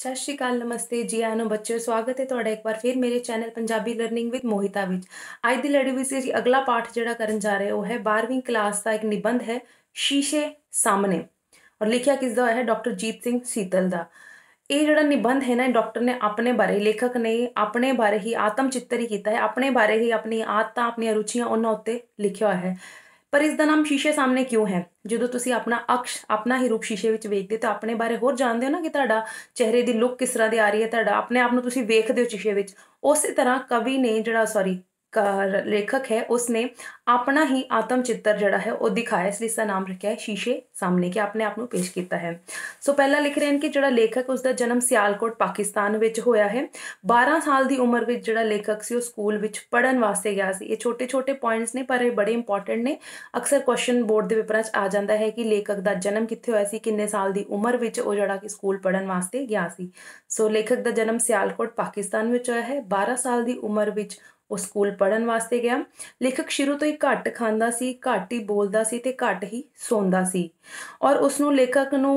ਸਤਿ ਸ਼੍ਰੀ ਅਕਾਲ ਨਮਸਤੇ ਜੀ ਆਇਆਂ ਨੂੰ ਬੱਚਿਓ ਸਵਾਗਤ ਹੈ ਤੁਹਾਡਾ ਇੱਕ ਵਾਰ ਫਿਰ ਮੇਰੇ channel Punjabi learning with Mohita ਵਿੱਚ ਅੱਜ ਦੀ ਲੜੀ ਵਿੱਚ ਜੀ ਅਗਲਾ ਪਾਠ ਜਿਹੜਾ ਕਰਨ ਜਾ ਰਹੇ ਉਹ ਹੈ 12ਵੀਂ ਕਲਾਸ ਦਾ ਇੱਕ ਨਿਬੰਧ ਹੈ ਸ਼ੀਸ਼ੇ ਸਾਹਮਣੇ ਔਰ ਲਿਖਿਆ ਕਿਸ ਦਾ ਹੈ ਡਾਕਟਰ ਜੀਤ ਸਿੰਘ ਸੀਤਲ ਦਾ ਇਹ ਜਿਹੜਾ ਨਿਬੰਧ ਹੈ ਨਾ ਡਾਕਟਰ ਨੇ ਆਪਣੇ ਬਾਰੇ ਲੇਖਕ ਨੇ ਆਪਣੇ ਬਾਰੇ ਹੀ ਆਤਮ ਚਿੱਤਰ ਹੀ ਕੀਤਾ ਹੈ ਆਪਣੇ ਬਾਰੇ ਹੀ ਆਪਣੀ ਆਦਤਾਂ ਆਪਣੀਆਂ ਰੁਚੀਆਂ ਉਹਨਾਂ ਉੱਤੇ ਲਿਖਿਆ ਹੋਇਆ ਹੈ ਪਰ ਇਸ ਦਾ ਨਾਮ ਸ਼ੀਸ਼ੇ ਸਾਹਮਣੇ ਕਿਉਂ ਹੈ ਜਦੋਂ ਤੁਸੀਂ ਆਪਣਾ ਅਕਸ਼ ਆਪਣਾ ਹੀ ਰੂਪ ਸ਼ੀਸ਼ੇ ਵਿੱਚ ਵੇਖਦੇ ਤਾਂ ਆਪਣੇ ਬਾਰੇ ਹੋਰ ਜਾਣਦੇ ਹੋ ਨਾ ਕਿ ਤੁਹਾਡਾ ਚਿਹਰੇ ਦੀ ਲੁੱਕ ਕਿਸ ਤਰ੍ਹਾਂ ਦੀ ਆ ਰਹੀ ਹੈ ਤੁਹਾਡਾ ਆਪਣੇ ਆਪ ਨੂੰ ਤੁਸੀਂ ਵੇਖਦੇ ਹੋ ਸ਼ੀਸ਼ੇ ਵਿੱਚ ਉਸੇ ਤਰ੍ਹਾਂ ਕਵੀ ਨੇ ਜਿਹੜਾ ਸੌਰੀ ਲੇਖਕ ਹੈ ਉਸਨੇ ਆਪਣਾ ਹੀ ਆਤਮ ਚਿੱਤਰ ਜਿਹੜਾ ਹੈ ਉਹ ਦਿਖਾਇਆ ਇਸ ਲਈ ਸਾ ਦਾ ਨਾਮ ਰੱਖਿਆ ਹੈ ਸ਼ੀਸ਼ੇ ਸਾਹਮਣੇ ਕਿ ਆਪਣੇ ਆਪ ਨੂੰ ਪੇਸ਼ ਕੀਤਾ ਹੈ ਸੋ ਪਹਿਲਾ ਲਿਖ ਰਹੇ ਹਨ ਕਿ ਜਿਹੜਾ ਲੇਖਕ ਉਸ ਦਾ ਜਨਮ ਸਿਆਲਕੋਟ ਪਾਕਿਸਤਾਨ ਵਿੱਚ ਹੋਇਆ ਹੈ 12 ਸਾਲ ਦੀ ਉਮਰ ਵਿੱਚ ਜਿਹੜਾ ਲੇਖਕ ਸੀ ਉਹ ਸਕੂਲ ਵਿੱਚ ਪੜਨ ਵਾਸਤੇ ਗਿਆ ਸੀ ਇਹ ਛੋਟੇ-ਛੋਟੇ ਪੁਆਇੰਟਸ ਨੇ ਪਰ ਇਹ ਬੜੇ ਇੰਪੋਰਟੈਂਟ ਨੇ ਅਕਸਰ ਕੁਐਸਚਨ ਬੋਰਡ ਦੇ ਪੇਪਰਾਂ 'ਚ ਆ ਜਾਂਦਾ ਹੈ ਕਿ ਲੇਖਕ ਦਾ ਜਨਮ ਕਿੱਥੇ ਹੋਇਆ ਸੀ ਕਿੰਨੇ ਸਾਲ ਦੀ ਉਮਰ ਵਿੱਚ ਉਹ ਜਿਹੜਾ ਕਿ ਸਕੂਲ ਪੜਨ ਵਾਸਤੇ ਗਿਆ ਸੀ ਸੋ ਲੇਖਕ ਦਾ ਜਨਮ ਸਿਆਲਕੋਟ ਪਾਕਿਸਤਾਨ ਵਿੱਚ ਹੋਇਆ ਹੈ 12 ਸਾਲ ਦੀ ਉਮਰ ਵਿੱਚ ਉਹ ਸਕੂਲ ਪੜਨ ਵਾਸਤੇ ਗਿਆ ਲੇਖਕ ਸ਼ੁਰੂ ਤੋਂ ਹੀ ਘੱਟ ਖਾਂਦਾ ਸੀ ਘੱਟ ਹੀ ਬੋਲਦਾ ਸੀ ਤੇ ਘੱਟ ਹੀ ਸੌਂਦਾ ਸੀ ਔਰ ਉਸ ਨੂੰ ਲੇਖਕ ਨੂੰ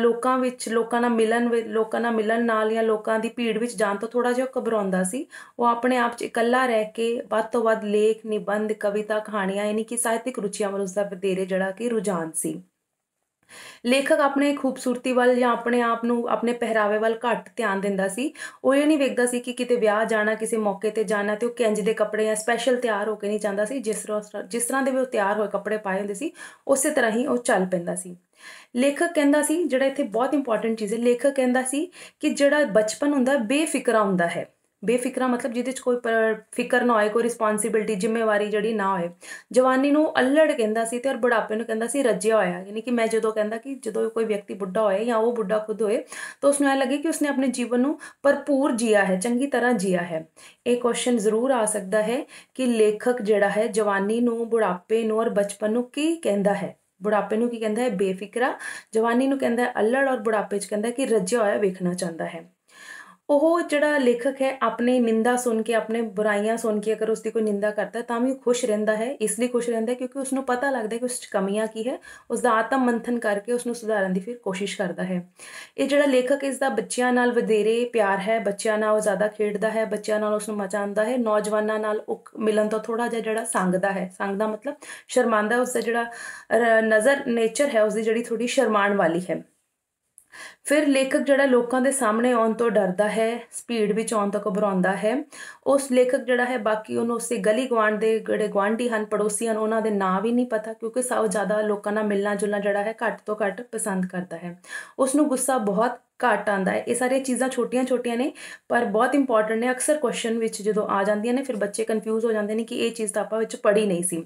ਲੋਕਾਂ ਵਿੱਚ ਲੋਕਾਂ ਨਾਲ ਮਿਲਣ ਲੋਕਾਂ ਨਾਲ ਮਿਲਣ ਨਾਲ ਜਾਂ ਲੋਕਾਂ ਦੀ ਭੀੜ ਵਿੱਚ ਜਾਣ ਤੋਂ ਥੋੜਾ ਜਿਹਾ ਘਬਰਾਉਂਦਾ ਸੀ ਉਹ ਆਪਣੇ ਆਪ 'ਚ ਇਕੱਲਾ ਰਹਿ ਕੇ ਵੱਧ ਤੋਂ ਵੱਧ ਲੇਖ ਨਿਬੰਧ ਕਵਿਤਾ ਕਹਾਣੀਆਂ ਯਾਨੀ ਕਿ ਸਾਹਿਤਿਕ ਰੁਚੀਆਂ ਵੱਲ ਉਸ ਦਾ ਵਧੇਰੇ ਜੜਾ ਕਿ ਰੁਝਾਨ ਸੀ ਲੇਖਕ ਆਪਣੇ ਖੂਬਸੂਰਤੀ ਵੱਲ ਜਾਂ ਆਪਣੇ ਆਪ ਨੂੰ ਆਪਣੇ ਪਹਿਰਾਵੇ ਵੱਲ ਘੱਟ ਧਿਆਨ ਦਿੰਦਾ ਸੀ ਉਹ ਇਹ ਨਹੀਂ ਵੇਖਦਾ ਸੀ ਕਿ ਕਿਤੇ ਵਿਆਹ ਜਾਣਾ ਕਿਸੇ ਮੌਕੇ ਤੇ ਜਾਣਾ ਤੇ ਉਹ ਕਿੰਜ ਦੇ ਕੱਪੜੇ ਜਾਂ ਸਪੈਸ਼ਲ ਤਿਆਰ ਹੋ ਕੇ ਨਹੀਂ ਜਾਂਦਾ ਸੀ ਜਿਸ ਤਰ੍ਹਾਂ ਜਿਸ ਤਰ੍ਹਾਂ ਦੇ ਵੀ ਉਹ ਤਿਆਰ ਹੋਏ ਕੱਪੜੇ ਪਾਏ ਹੁੰਦੇ ਸੀ ਉਸੇ ਤਰ੍ਹਾਂ ਹੀ ਉਹ ਚੱਲ ਪੈਂਦਾ ਸੀ ਲੇਖਕ ਕਹਿੰਦਾ ਸੀ ਜਿਹੜਾ ਇੱਥੇ ਬਹੁਤ ਇੰਪੋਰਟੈਂਟ ਚੀਜ਼ ਹੈ ਲੇਖਕ ਕਹਿੰਦਾ ਸੀ ਕਿ ਜਿਹੜਾ ਬਚਪਨ ਹੁੰਦਾ ਬੇਫਿਕਰਾ ਹੁੰਦਾ ਹੈ ਬੇਫਿਕਰਾ ਮਤਲਬ ਜਿਹਦੇ 'ਚ ਕੋਈ ਫਿਕਰ ਨਾ ਹੋਏ ਕੋਈ ਰਿਸਪੌਂਸਿਬਿਲਟੀ ਜ਼ਿੰਮੇਵਾਰੀ ਜਿਹੜੀ ਨਾ ਹੋਏ ਜਵਾਨੀ ਨੂੰ ਅਲੜ ਕਹਿੰਦਾ ਸੀ ਤੇ ਔਰ ਬੁਢਾਪੇ ਨੂੰ ਕਹਿੰਦਾ ਸੀ ਰੱਜਿਆ ਹੋਇਆ ਯਾਨੀ ਕਿ ਮੈਂ ਜਦੋਂ ਕਹਿੰਦਾ ਕਿ ਜਦੋਂ ਕੋਈ ਵਿਅਕਤੀ ਬੁੱਢਾ ਹੋਏ ਜਾਂ ਉਹ ਬੁੱਢਾ ਖੁਦ ਹੋਏ ਤਾਂ ਉਸ ਨੂੰ ਇਹ ਲੱਗੇ ਕਿ ਉਸਨੇ ਆਪਣੇ ਜੀਵਨ ਨੂੰ ਭਰਪੂਰ ਜੀਆ ਹੈ ਚੰਗੀ ਤਰ੍ਹਾਂ ਜੀਆ ਹੈ ਇਹ ਕੁਐਸਚਨ ਜ਼ਰੂਰ ਆ ਸਕਦਾ ਹੈ ਕਿ ਲੇਖਕ ਜਿਹੜਾ ਹੈ ਜਵਾਨੀ ਨੂੰ ਬੁਢਾਪੇ ਨੂੰ ਔਰ ਬਚਪਨ ਨੂੰ ਕੀ ਕਹਿੰਦਾ ਹੈ ਬੁਢਾਪੇ ਨੂੰ ਕੀ ਕਹਿੰਦਾ ਹੈ ਬੇਫਿਕਰਾ ਜਵਾਨੀ ਨੂੰ ਕਹਿੰਦਾ ਹੈ ਅਲੜ ਔਰ ਬੁਢਾਪੇ 'ਚ ਕਹਿੰਦਾ ਕਿ ਰੱਜਿਆ ਹੋਇਆ ਵੇਖਣਾ ਚਾਹੁੰਦਾ ਹੈ ਉਹ ਜਿਹੜਾ ਲੇਖਕ ਹੈ ਆਪਣੇ ਨਿੰਦਾ ਸੁਣ ਕੇ ਆਪਣੇ ਬੁਰਾਈਆਂ ਸੁਣ ਕੇ ਅਗਰ ਉਸ ਦੀ ਕੋਈ ਨਿੰਦਾ ਕਰਦਾ ਤਾਂ ਵੀ ਖੁਸ਼ ਰਹਿੰਦਾ ਹੈ ਇਸ ਲਈ ਖੁਸ਼ ਰਹਿੰਦਾ ਕਿਉਂਕਿ ਉਸ ਨੂੰ ਪਤਾ ਲੱਗਦਾ ਕਿ ਉਸ 'ਚ ਕਮੀਆਂ ਕੀ ਹੈ ਉਸ ਦਾ ਆਤਮ ਮੰਥਨ ਕਰਕੇ ਉਸ ਨੂੰ ਸੁਧਾਰਨ ਦੀ ਫਿਰ ਕੋਸ਼ਿਸ਼ ਕਰਦਾ ਹੈ ਇਹ ਜਿਹੜਾ ਲੇਖਕ ਇਸ ਦਾ ਬੱਚਿਆਂ ਨਾਲ ਵਧੇਰੇ ਪਿਆਰ ਹੈ ਬੱਚਿਆਂ ਨਾਲ ਉਹ ਜ਼ਿਆਦਾ ਖੇਡਦਾ ਹੈ ਬੱਚਿਆਂ ਨਾਲ ਉਸ ਨੂੰ ਮਚਾਉਂਦਾ ਹੈ ਨੌਜਵਾਨਾਂ ਨਾਲ ਉਹ ਮਿਲਣ ਤੋਂ ਥੋੜਾ ਜਿਹਾ ਜਿਹੜਾ ਸੰਗਦਾ ਹੈ ਸੰਗਦਾ ਮਤਲਬ ਸ਼ਰਮਾਂਦਾ ਉਸ ਦਾ ਜਿਹੜਾ ਨਜ਼ਰ ਨੇਚਰ ਹੈ ਉਸ ਦੀ ਜਿਹੜੀ ਥੋੜੀ ਸ਼ਰਮਾਣ ਵਾਲੀ ਹੈ ਫਿਰ ਲੇਖਕ ਜਿਹੜਾ ਲੋਕਾਂ ਦੇ ਸਾਹਮਣੇ ਆਉਣ ਤੋਂ ਡਰਦਾ ਹੈ ਸਪੀਡ ਵਿੱਚ ਆਉਣ ਤੋਂ ਘਬਰਾਉਂਦਾ ਹੈ ਉਸ ਲੇਖਕ ਜਿਹੜਾ ਹੈ ਬਾਕੀ ਉਹਨੂੰ ਉਸੇ ਗਲੀ ਗਵਾਂਡ ਦੇ ਜਿਹੜੇ ਗਵਾਂਡੀ ਹਨ ਪੜੋਸੀ ਹਨ ਉਹਨਾਂ ਦੇ ਨਾਂ ਵੀ ਨਹੀਂ ਪਤਾ ਕਿਉਂਕਿ ਸਭ ਜ਼ਿਆਦਾ ਲੋਕਾਂ ਨਾਲ ਮਿਲਣਾ ਜੁਲਣਾ ਜਿਹੜਾ ਹੈ ਘੱਟ ਤੋਂ ਘੱਟ ਪਸੰਦ ਕਰਦਾ ਹੈ ਉਸ ਨੂੰ ਗੁੱਸਾ ਬਹੁਤ ਘੱਟ ਆਂਦਾ ਹੈ ਇਹ ਸਾਰੀਆਂ ਚੀਜ਼ਾਂ ਛੋਟੀਆਂ-ਛੋਟੀਆਂ ਨੇ ਪਰ ਬਹੁਤ ਇੰਪੋਰਟੈਂਟ ਨੇ ਅਕਸਰ ਕੁਐਸਚਨ ਵਿੱਚ ਜਦੋਂ ਆ ਜਾਂਦੀਆਂ ਨੇ ਫਿਰ ਬੱਚੇ ਕਨਫਿਊਜ਼ ਹੋ ਜਾਂਦੇ ਨੇ ਕਿ ਇਹ ਚੀਜ਼ ਤਾਂ ਆਪਾਂ ਵਿੱਚ ਪੜ੍ਹੀ ਨਹੀਂ ਸੀ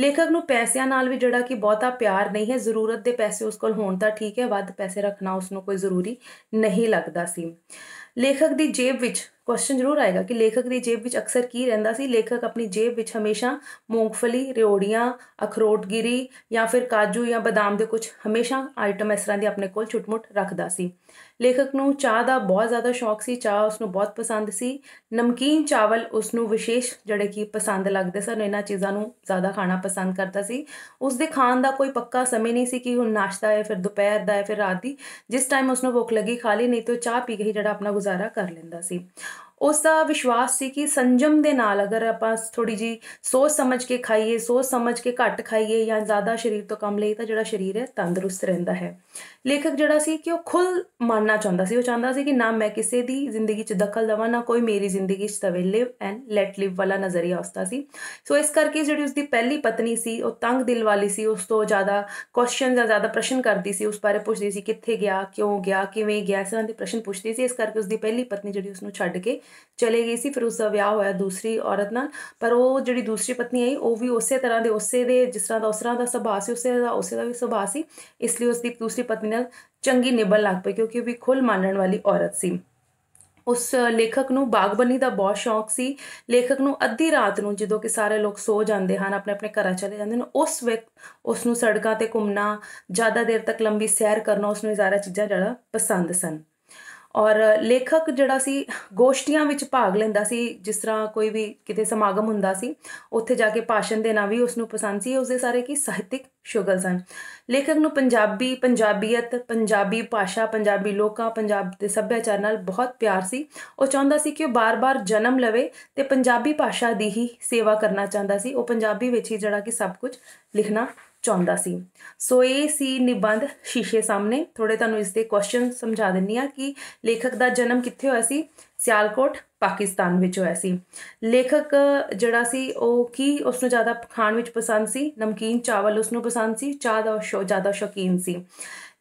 ਲੇਖਕ ਨੂੰ ਪੈਸਿਆਂ ਨਾਲ ਵੀ ਜਿਹੜਾ ਕਿ ਬਹੁਤਾ ਪਿਆਰ ਨਹੀਂ ਹੈ ਜ਼ਰੂਰਤ ਦੇ ਪੈਸੇ ਉਸ ਕੋਲ ਹੋਣ ਤਾਂ ਠੀਕ ਹੈ ਵੱਧ ਪੈਸੇ ਰੱਖਣਾ ਉਸ ਨੂੰ ਕੋਈ ਜ਼ਰੂਰੀ ਨਹੀਂ ਲੱਗਦਾ ਸੀ ਲੇਖਕ ਦੀ ਜੇਬ ਵਿੱਚ ਕੁਐਸਚਨ ਜ਼ਰੂਰ ਆਏਗਾ ਕਿ ਲੇਖਕ ਦੀ ਜੇਬ ਵਿੱਚ ਅਕਸਰ ਕੀ ਰਹਿੰਦਾ ਸੀ ਲੇਖਕ ਆਪਣੀ ਜੇਬ ਵਿੱਚ ਹਮੇਸ਼ਾ ਮੂੰਗਫਲੀ, ਰਿਓੜੀਆਂ, ਅਖਰੋਟ ਗਿਰੀ ਜਾਂ ਫਿਰ ਕਾਜੂ ਜਾਂ ਬਦਾਮ ਦੇ ਕੁਝ ਹਮੇਸ਼ਾ ਆਈਟਮ ਇਸ ਤਰ੍ਹਾਂ ਦੇ ਆਪਣੇ ਕੋਲ ਛੁਟਮੁਟ ਰੱਖਦਾ ਸੀ ਲੇਖਕ ਨੂੰ ਚਾਹ ਦਾ ਬਹੁਤ ਜ਼ਿਆਦਾ ਸ਼ੌਕ ਸੀ ਚਾਹ ਉਸ ਨੂੰ ਬਹੁਤ ਪਸੰਦ ਸੀ ਨਮਕੀਨ ਚਾਵਲ ਉਸ ਨੂੰ ਵਿਸ਼ੇਸ਼ ਜਿਹੜੇ ਕੀ ਪਸੰਦ ਲੱਗਦੇ ਸਨ ਇਹਨਾਂ ਚੀਜ਼ਾਂ ਨੂੰ ਜ਼ਿਆਦਾ ਖਾਣਾ ਪਸੰਦ ਕਰਦਾ ਸੀ ਉਸ ਦੇ ਖਾਣ ਦਾ ਕੋਈ ਪੱਕਾ ਸਮੇਂ ਨਹੀਂ ਸੀ ਕਿ ਹੁਣ ਨਾਸ਼ਤਾ ਹੈ ਫਿਰ ਦੁਪਹਿਰ ਦਾ ਹੈ ਫਿਰ ਰਾਤ ਦੀ ਜਿਸ ਟਾਈਮ ਉਸ ਨੂੰ ਭੁੱਖ ਲੱਗੀ ਖਾ ਲਈ ਨਹੀਂ ਤੇ ਚਾਹ ਪੀ ਕੇ ਹੀ ਜਿਹੜਾ ਆਪਣਾ ਗੁਜ਼ਾਰਾ ਕਰ ਲੈਂਦਾ ਸੀ ਉਸ ਦਾ ਵਿਸ਼ਵਾਸ ਸੀ ਕਿ ਸੰਜਮ ਦੇ ਨਾਲ ਅਗਰ ਆਪਾਂ ਥੋੜੀ ਜੀ ਸੋਚ ਸਮਝ ਕੇ ਖਾਈਏ ਸੋਚ ਸਮਝ ਕੇ ਘੱਟ ਖਾਈਏ ਜਾਂ ਜ਼ਿਆਦਾ ਸਰੀਰ ਤੋਂ ਕੰਮ ਲਈ ਤਾਂ ਜਿਹੜਾ ਸਰੀਰ ਹੈ ਤੰਦਰੁਸਤ ਰਹਿੰਦਾ ਹੈ ਲੇਖਕ ਜਿਹੜਾ ਸੀ ਕਿ ਉਹ ਖੁੱਲ ਮੰਨਣਾ ਚਾਹੁੰਦਾ ਸੀ ਉਹ ਚਾਹੁੰਦਾ ਸੀ ਕਿ ਨਾ ਮੈਂ ਕਿਸੇ ਦੀ ਜ਼ਿੰਦਗੀ 'ਚ ਦਖਲ ਦਵਾਂ ਨਾ ਕੋਈ ਮੇਰੀ ਜ਼ਿੰਦਗੀ 'ਚ ਤਵੇ ਲਿਵ ਐਂਡ ਲੈਟ ਲਿਵ ਵਾਲਾ ਨਜ਼ਰੀਆ ਉਸਦਾ ਸੀ ਸੋ ਇਸ ਕਰਕੇ ਜਿਹੜੀ ਉਸਦੀ ਪਹਿਲੀ ਪਤਨੀ ਸੀ ਉਹ ਤੰਗ ਦਿਲ ਵਾਲੀ ਸੀ ਉਸ ਤੋਂ ਜ਼ਿਆਦਾ ਕੁਐਸਚਨ ਜਾਂ ਜ਼ਿਆਦਾ ਪ੍ਰਸ਼ਨ ਕਰਦੀ ਸੀ ਉਸ ਬਾਰੇ ਪੁੱਛਦੀ ਸੀ ਕਿੱਥੇ ਗਿਆ ਕਿਉਂ ਗਿਆ ਕਿਵੇਂ ਗਿਆ ਇਸ ਤਰ੍ਹਾਂ ਦੇ ਪ੍ਰਸ਼ਨ ਪੁੱਛਦੀ ਸੀ ਇਸ ਕਰਕੇ ਉਸਦੀ ਪਹਿਲੀ ਪਤਨੀ ਜਿਹੜੀ ਉਸ ਨੂੰ ਛੱਡ ਕੇ ਚਲੇ ਗਈ ਸੀ ਫਿਰ ਉਸ ਦਾ ਵਿਆਹ ਹੋਇਆ ਦੂਸਰੀ ਔਰਤ ਨਾਲ ਪਰ ਉਹ ਜਿਹੜੀ ਦੂਸਰੀ ਪਤਨੀ ਆਈ ਉਹ ਵੀ ਉਸੇ ਤਰ੍ਹਾਂ ਦੇ ਉਸੇ ਦੇ ਜਿਸ ਤਰ੍ਹਾਂ ਦਾ ਉਸਰਾ ਦਾ ਸੁਭਾਅ ਸੀ ਉਸੇ ਦਾ ਉਸੇ ਦਾ ਵੀ ਸੁਭਾਅ ਸੀ ਇਸ ਲਈ ਉਸ ਦੀ ਦੂਸਰੀ ਪਤਨੀ ਨਾਲ ਚੰਗੀ ਨਿਭਣ ਲੱਗ ਪਈ ਕਿਉਂਕਿ ਉਹ ਵੀ ਖੁੱਲ ਮੰਨਣ ਵਾਲੀ ਔਰਤ ਸੀ ਉਸ ਲੇਖਕ ਨੂੰ ਬਾਗਬਾਨੀ ਦਾ ਬਹੁਤ ਸ਼ੌਂਕ ਸੀ ਲੇਖਕ ਨੂੰ ਅੱਧੀ ਰਾਤ ਨੂੰ ਜਦੋਂ ਕਿ ਸਾਰੇ ਲੋਕ ਸੋ ਜਾਂਦੇ ਹਨ ਆਪਣੇ ਆਪਣੇ ਘਰਾਂ ਚਲੇ ਜਾਂਦੇ ਨੇ ਉਸ ਵਕਤ ਉਸ ਨੂੰ ਸੜਕਾਂ ਤੇ ਘੁੰਮਣਾ ਜ਼ਿਆਦਾ ਦੇਰ ਤੱਕ ਲੰਬੀ ਸੈਰ ਕਰਨਾ ਉਸ ਨੂੰ ਇਹ ਸਾਰਾ ਚੀਜ਼ਾਂ ਜਿਹੜਾ ਪਸੰਦ ਸਨ ਔਰ ਲੇਖਕ ਜਿਹੜਾ ਸੀ ਗੋਸ਼ਟੀਆਂ ਵਿੱਚ ਭਾਗ ਲੈਂਦਾ ਸੀ ਜਿਸ ਤਰ੍ਹਾਂ ਕੋਈ ਵੀ ਕਿਤੇ ਸਮਾਗਮ ਹੁੰਦਾ ਸੀ ਉੱਥੇ ਜਾ ਕੇ ਭਾਸ਼ਣ ਦੇਣਾ ਵੀ ਉਸ ਨੂੰ ਪਸੰਦ ਸੀ ਉਸ ਦੇ ਸਾਰੇ ਕੀ ਸਾਹਿਤਿਕ ਸ਼ੁਗਲ ਸਨ ਲੇਖਕ ਨੂੰ ਪੰਜਾਬੀ ਪੰਜਾਬੀਅਤ ਪੰਜਾਬੀ ਭਾਸ਼ਾ ਪੰਜਾਬੀ ਲੋਕਾਂ ਪੰਜਾਬ ਦੇ ਸੱਭਿਆਚਾਰ ਨਾਲ ਬਹੁਤ ਪਿਆਰ ਸੀ ਉਹ ਚਾਹੁੰਦਾ ਸੀ ਕਿ ਉਹ ਬਾਰ-ਬਾਰ ਜਨਮ ਲਵੇ ਤੇ ਪੰਜਾਬੀ ਭਾਸ਼ਾ ਦੀ ਹੀ ਸੇਵਾ ਕਰਨਾ ਚਾਹੁੰਦਾ ਸੀ ਉਹ ਪੰਜਾਬੀ ਵਿੱਚ ਹੀ ਜਿਹੜਾ ਕਿ ਸਭ ਕੁਝ ਲਿਖਣਾ ਚਾਹੁੰਦਾ ਸੀ ਸੋ ਇਹ ਸੀ ਨਿਬੰਧ ਸ਼ੀਸ਼ੇ ਸਾਹਮਣੇ ਥੋੜੇ ਤੁਹਾਨੂੰ ਇਸ ਦੇ ਕੁਐਸਚਨ ਸਮਝਾ ਦਿੰਨੀ ਆ ਕਿ ਲੇਖਕ ਦਾ ਜਨਮ ਕਿੱਥੇ ਹੋਇਆ ਸੀ ਸਿਆਲਕੋਟ ਪਾਕਿਸਤਾਨ ਵਿੱਚ ਹੋਇਆ ਸੀ ਲੇਖਕ ਜਿਹੜਾ ਸੀ ਉਹ ਕੀ ਉਸ ਨੂੰ ਜ਼ਿਆਦਾ ਖਾਣ ਵਿੱਚ ਪਸੰਦ ਸੀ ਨਮਕੀਨ ਚਾਵਲ ਉਸ ਨੂੰ ਪਸੰਦ ਸੀ ਚਾਹ ਦਾ ਸ਼ੋ ਜ਼ਿਆਦਾ ਸ਼ੌਕੀਨ ਸੀ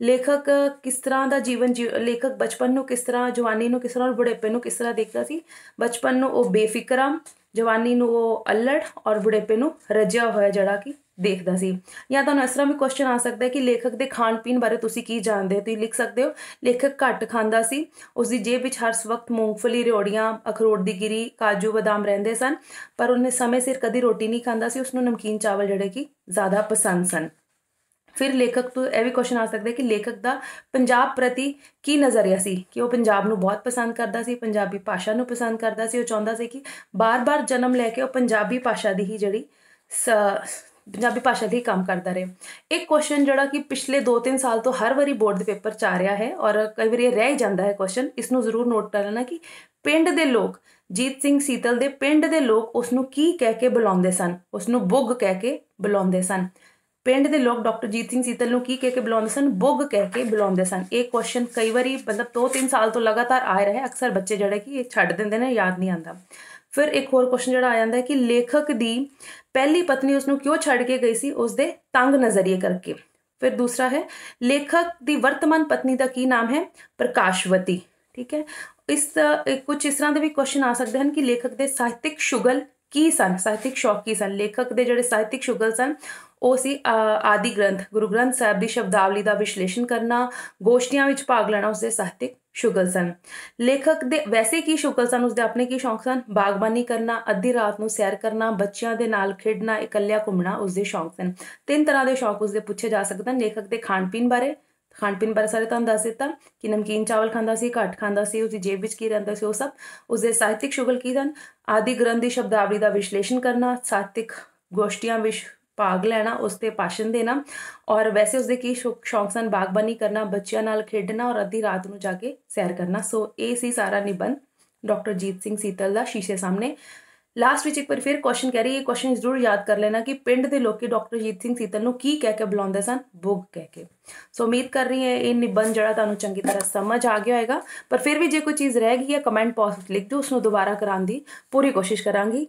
ਲੇਖਕ ਕਿਸ ਤਰ੍ਹਾਂ ਦਾ ਜੀਵਨ ਲੇਖਕ ਬਚਪਨ ਨੂੰ ਕਿਸ ਤਰ੍ਹਾਂ ਜਵਾਨੀ ਨੂੰ ਕਿਸ ਤਰ੍ਹਾਂ ਬੁਢੇਪੇ ਨੂੰ ਕਿਸ ਤਰ੍ਹਾਂ ਦੇਖਦਾ ਸੀ ਬਚਪਨ ਨੂੰ ਉਹ ਬੇਫਿਕਰਾਂ ਜਵਾਨੀ ਨੂੰ ਉਹ ਅਲੜ ਔਰ ਬੁਢੇਪੇ ਨੂੰ ਰਜਿਆ ਹੋਇਆ ਜਿਹੜਾ ਕਿ ਦੇਖਦਾ ਸੀ ਜਾਂ ਤੁਹਾਨੂੰ ਇਸ ਤਰ੍ਹਾਂ ਵੀ ਕੁਐਸਚਨ ਆ ਸਕਦਾ ਹੈ ਕਿ ਲੇਖਕ ਦੇ ਖਾਣ ਪੀਣ ਬਾਰੇ ਤੁਸੀਂ ਕੀ ਜਾਣਦੇ ਹੋ ਤੁਸੀਂ ਲਿਖ ਸਕਦੇ ਹੋ ਲੇਖਕ ਘੱਟ ਖਾਂਦਾ ਸੀ ਉਸ ਦੀ ਜੇਬ ਵਿੱਚ ਹਰ ਵਕਤ ਮੂੰਗਫਲੀ ਰਿਓੜੀਆਂ ਅਖਰੋਟ ਦੀ ਗਿਰੀ ਕਾਜੂ ਬਦਾਮ ਰਹਿੰਦੇ ਸਨ ਪਰ ਉਹਨੇ ਸਮੇਂ ਸਿਰ ਕਦੀ ਰੋਟੀ ਨਹੀਂ ਖਾਂਦਾ ਸੀ ਉਸ ਨੂੰ ਨਮਕੀਨ ਚਾਵਲ ਜਿਹੜੇ ਕੀ ਜ਼ਿਆਦਾ ਪਸੰਦ ਸਨ ਫਿਰ ਲੇਖਕ ਤੋਂ ਇਹ ਵੀ ਕੁਐਸਚਨ ਆ ਸਕਦਾ ਹੈ ਕਿ ਲੇਖਕ ਦਾ ਪੰਜਾਬ ਪ੍ਰਤੀ ਕੀ ਨਜ਼ਰੀਆ ਸੀ ਕਿ ਉਹ ਪੰਜਾਬ ਨੂੰ ਬਹੁਤ ਪਸੰਦ ਕਰਦਾ ਸੀ ਪੰਜਾਬੀ ਭਾਸ਼ਾ ਨੂੰ ਪਸੰਦ ਕਰਦਾ ਸੀ ਉਹ ਚਾਹੁੰਦਾ ਸੀ ਕਿ ਬਾਰ-ਬਾਰ ਜਨਮ ਲੈ ਕੇ ਉਹ ਪੰਜਾਬੀ ਭਾਸ਼ਾ ਦੀ ਹੀ ਜਿਹੜੀ ਪੰਜਾਬੀ ਭਾਸ਼ਾ ਦੇ ਕੰਮ ਕਰਦਾ ਰਹੇ ਇੱਕ ਕੁਐਸਚਨ ਜਿਹੜਾ ਕਿ ਪਿਛਲੇ 2-3 ਸਾਲ ਤੋਂ ਹਰ ਵਾਰੀ ਬੋਰਡ ਦੇ ਪੇਪਰ 'ਚ ਆ ਰਿਹਾ ਹੈ ਔਰ ਕਈ ਵਾਰੀ ਰਹਿ ਜਾਂਦਾ ਹੈ ਕੁਐਸਚਨ ਇਸ ਨੂੰ ਜ਼ਰੂਰ ਨੋਟ ਕਰ ਲੈਣਾ ਕਿ ਪਿੰਡ ਦੇ ਲੋਕ ਜੀਤ ਸਿੰਘ ਸੀਤਲ ਦੇ ਪਿੰਡ ਦੇ ਲੋਕ ਉਸ ਨੂੰ ਕੀ ਕਹਿ ਕੇ ਬੁਲਾਉਂਦੇ ਸਨ ਉਸ ਨੂੰ ਬੁੱਗ ਕਹਿ ਕੇ ਬੁਲਾਉਂਦੇ ਸਨ ਪਿੰਡ ਦੇ ਲੋਕ ਡਾਕਟਰ ਜੀਤ ਸਿੰਘ ਸੀਤਲ ਨੂੰ ਕੀ ਕਹਿ ਕੇ ਬੁਲਾਉਂਦੇ ਸਨ ਬੁੱਗ ਕਹਿ ਕੇ ਬੁਲਾਉਂਦੇ ਸਨ ਇਹ ਕੁਐਸਚਨ ਕਈ ਵਾਰੀ ਮਤਲਬ 2-3 ਸਾਲ ਤੋਂ ਲਗਾਤਾਰ ਆ ਰਿਹਾ ਹੈ ਅਕਸਰ ਬੱਚੇ ਜਿਹੜੇ ਕਿ ਇਹ ਛੱਡ ਦਿੰਦੇ ਨੇ ਯਾਦ ਨਹੀਂ ਆਉਂਦਾ ਫਿਰ ਇੱਕ ਹੋਰ ਕੁਐਸਚਨ ਜਿਹੜਾ ਆ ਜਾਂਦਾ ਹੈ ਕਿ ਲੇਖਕ ਦੀ ਪਹਿਲੀ ਪਤਨੀ ਉਸ ਨੂੰ ਕਿਉਂ ਛੱਡ ਕੇ ਗਈ ਸੀ ਉਸ ਦੇ ਤੰਗ ਨਜ਼ਰੀਏ ਕਰਕੇ ਫਿਰ ਦੂਸਰਾ ਹੈ ਲੇਖਕ ਦੀ ਵਰਤਮਾਨ ਪਤਨੀ ਦਾ ਕੀ ਨਾਮ ਹੈ ਪ੍ਰਕਾਸ਼ਵਤੀ ਠੀਕ ਹੈ ਇਸ ਕੁਝ ਇਸ ਤਰ੍ਹਾਂ ਦੇ ਵੀ ਕੁਐਸਚਨ ਆ ਸਕਦੇ ਹਨ ਕਿ ਲੇਖਕ ਦੇ ਸਾਹਿਤਿਕ ਸ਼ੁਗਲ ਕੀ ਸਨ ਸਾਹਿਤਿਕ ਕੀ ਸਨ ਲੇਖਕ ਦੇ ਜਿਹੜੇ ਸਾਹਿਤਿਕ ਸ਼ੁਗਲ ਸਨ ਉਹ ਸੀ ਆਦੀ ਗ੍ਰੰਥ ਗੁਰੂ ਗ੍ਰੰਥ ਸਾਹਿਬ ਦੀ ਸ਼ਬਦਾਵਲੀ ਦਾ ਵਿਸ਼ਲੇਸ਼ਣ ਕਰਨਾ ਗੋਸ਼ਟੀਆਂ ਵਿੱਚ ਭਾਗ ਲੈਣਾ ਉਸ ਦੇ ਸਾਹਿਤਿਕ ਸ਼ੁਗਲ ਸਨ ਲੇਖਕ ਦੇ ਵੈਸੇ ਕੀ ਸ਼ੁਗਲ ਸਨ ਦੇ ਆਪਣੇ ਕੀ ਸ਼ੌਂਕ ਸਨ ਬਾਗਬਾਨੀ ਕਰਨਾ ਅੱਧੀ ਰਾਤ ਨੂੰ ਸੈਰ ਕਰਨਾ ਬੱਚਿਆਂ ਦੇ ਨਾਲ ਖੇਡਣਾ ਇਕੱਲਿਆ ਘੁੰਮਣਾ ਦੇ ਸ਼ੌਂਕ ਸਨ ਤਿੰਨ ਤਰ੍ਹਾਂ ਦੇ ਸ਼ੌਂਕ ਦੇ ਪੁੱਛੇ ਜਾ ਸਕਦੇ ਨੇ ਲੇਖਕ ਦੇ ਖਾਣ ਪੀਣ ਬਾਰੇ ਖਾਣ ਪੀਣ ਬਾਰੇ ਸਾਰੇ ਤੁਹਾਨੂੰ ਦੱਸ ਦਿੱਤਾ ਕਿ ਨਮਕੀਨ ਚਾਵਲ ਖਾਂਦਾ ਸੀ ਘੱਟ ਖਾਂਦਾ ਸੀ ਉਸਦੀ ਜੇਬ ਵਿੱਚ ਕੀ ਰਹਿੰਦਾ ਸੀ ਉਹ ਸਭ ਉਸਦੇ ਸਾਹਿਤਿਕ ਸ਼ੁਗਲ ਕੀ ਸਨ ਆਦਿ ਗ੍ਰੰਥ ਦੀ ਸ਼ਬਦਾਵਲੀ ਦਾ ਵਿਸ਼ਲੇਸ਼ਣ ਕਰਨਾ ਸਾਹਿਤਿਕ ਗੋਸ਼ਟੀਆਂ ਵਿੱਚ ਭਾਗ ਲੈਣਾ ਉਸ ਤੇ ਭਾਸ਼ਣ ਦੇਣਾ ਔਰ ਵੈਸੇ ਉਸਦੇ ਕੀ ਸ਼ੌਂਕ ਸਨ ਬਾਗਬਾਨੀ ਕਰਨਾ ਬੱਚਿਆਂ ਨਾਲ ਖੇਡਣਾ ਔਰ ਅੱਧੀ ਰਾਤ ਨੂੰ ਜਾ ਕੇ ਸੈਰ ਕਰਨਾ ਸੋ ਇਹ ਸੀ ਸਾਰਾ ਨਿਬੰਧ ਡਾਕਟਰ ਜੀਤ ਸਿੰਘ ਸੀਤਲ ਦਾ ਸ਼ੀਸ਼ੇ ਸਾਹਮਣੇ ਲਾਸਟ ਵਿੱਚ ਇੱਕ ਵਾਰ ਫਿਰ ਕੁਐਸਚਨ ਕਹਿ ਰਹੀ ਹੈ ਇਹ ਕੁਐਸਚਨ ਜ਼ਰੂਰ ਯਾਦ ਕਰ ਲੈਣਾ ਕਿ ਪਿੰਡ ਦੇ ਲੋਕੀ ਡਾਕਟਰ ਜੀਤ ਸਿੰਘ ਸੀਤਲ ਨੂੰ ਕੀ ਕਹਿ ਕੇ ਬੁਲਾਉਂਦੇ ਸਨ ਬੁੱਗ ਕਹਿ ਕੇ ਸੋ ਉਮੀਦ ਕਰ ਰਹੀ ਹੈ ਇਹ ਨਿਬੰਧ ਜਿਹੜਾ ਤੁਹਾਨੂੰ ਚੰਗੀ ਤਰ੍ਹਾਂ ਸਮਝ ਆ ਗਿਆ ਹੋਵੇਗਾ ਪਰ ਫਿਰ ਵੀ ਜੇ ਕੋਈ ਚੀਜ਼ ਰਹਿ ਗਈ ਹੈ ਕਮੈਂਟ ਬਾਕਸ ਵਿੱਚ ਲਿਖ ਦਿਓ ਉਸ ਨੂੰ ਦੁਬਾਰਾ ਕਰਾਉਣ ਪੂਰੀ ਕੋਸ਼ਿਸ਼ ਕਰਾਂਗੀ